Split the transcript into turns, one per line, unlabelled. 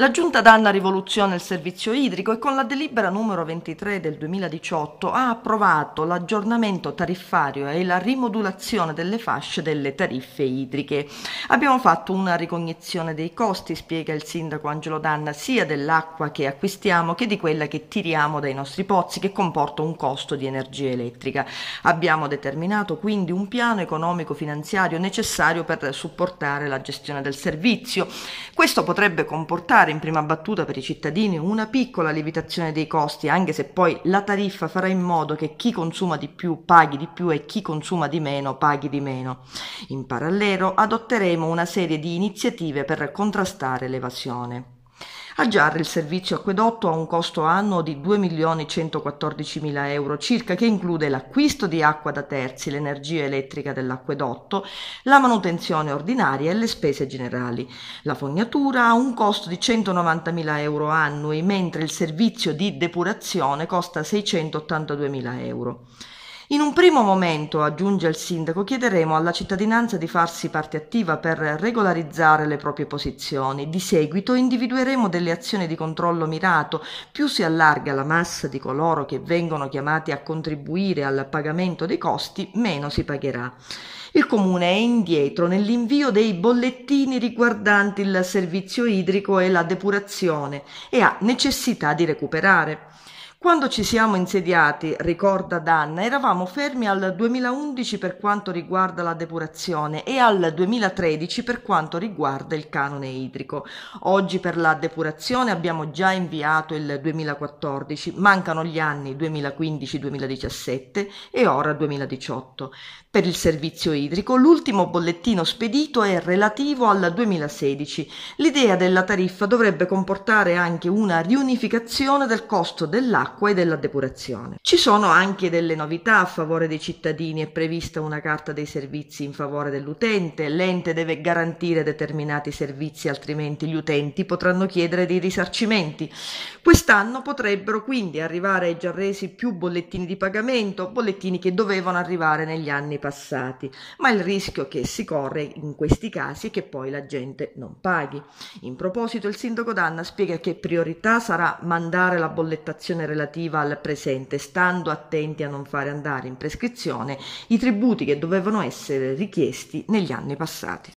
La Giunta Danna rivoluziona il servizio idrico e con la delibera numero 23 del 2018 ha approvato l'aggiornamento tariffario e la rimodulazione delle fasce delle tariffe idriche. Abbiamo fatto una ricognizione dei costi, spiega il sindaco Angelo Danna, sia dell'acqua che acquistiamo che di quella che tiriamo dai nostri pozzi che comporta un costo di energia elettrica. Abbiamo determinato quindi un piano economico finanziario necessario per supportare la gestione del servizio. Questo potrebbe comportare in prima battuta per i cittadini una piccola lievitazione dei costi, anche se poi la tariffa farà in modo che chi consuma di più paghi di più e chi consuma di meno paghi di meno. In parallelo adotteremo una serie di iniziative per contrastare l'evasione. A Giarre il servizio acquedotto ha un costo annuo di 2.114.000 euro circa che include l'acquisto di acqua da terzi, l'energia elettrica dell'acquedotto, la manutenzione ordinaria e le spese generali. La fognatura ha un costo di 190.000 euro annui, mentre il servizio di depurazione costa 682.000 euro. In un primo momento, aggiunge il sindaco, chiederemo alla cittadinanza di farsi parte attiva per regolarizzare le proprie posizioni. Di seguito individueremo delle azioni di controllo mirato. Più si allarga la massa di coloro che vengono chiamati a contribuire al pagamento dei costi, meno si pagherà. Il comune è indietro nell'invio dei bollettini riguardanti il servizio idrico e la depurazione e ha necessità di recuperare. Quando ci siamo insediati, ricorda Danna, eravamo fermi al 2011 per quanto riguarda la depurazione e al 2013 per quanto riguarda il canone idrico. Oggi per la depurazione abbiamo già inviato il 2014, mancano gli anni 2015-2017 e ora 2018. Per il servizio idrico l'ultimo bollettino spedito è relativo al 2016. L'idea della tariffa dovrebbe comportare anche una riunificazione del costo dell'acqua dell'acqua e della depurazione. Ci sono anche delle novità a favore dei cittadini, è prevista una carta dei servizi in favore dell'utente, l'ente deve garantire determinati servizi altrimenti gli utenti potranno chiedere dei risarcimenti. Quest'anno potrebbero quindi arrivare ai già resi più bollettini di pagamento, bollettini che dovevano arrivare negli anni passati, ma il rischio che si corre in questi casi è che poi la gente non paghi. In proposito il sindaco Danna spiega che priorità sarà mandare la bollettazione relativa relativa al presente, stando attenti a non fare andare in prescrizione i tributi che dovevano essere richiesti negli anni passati.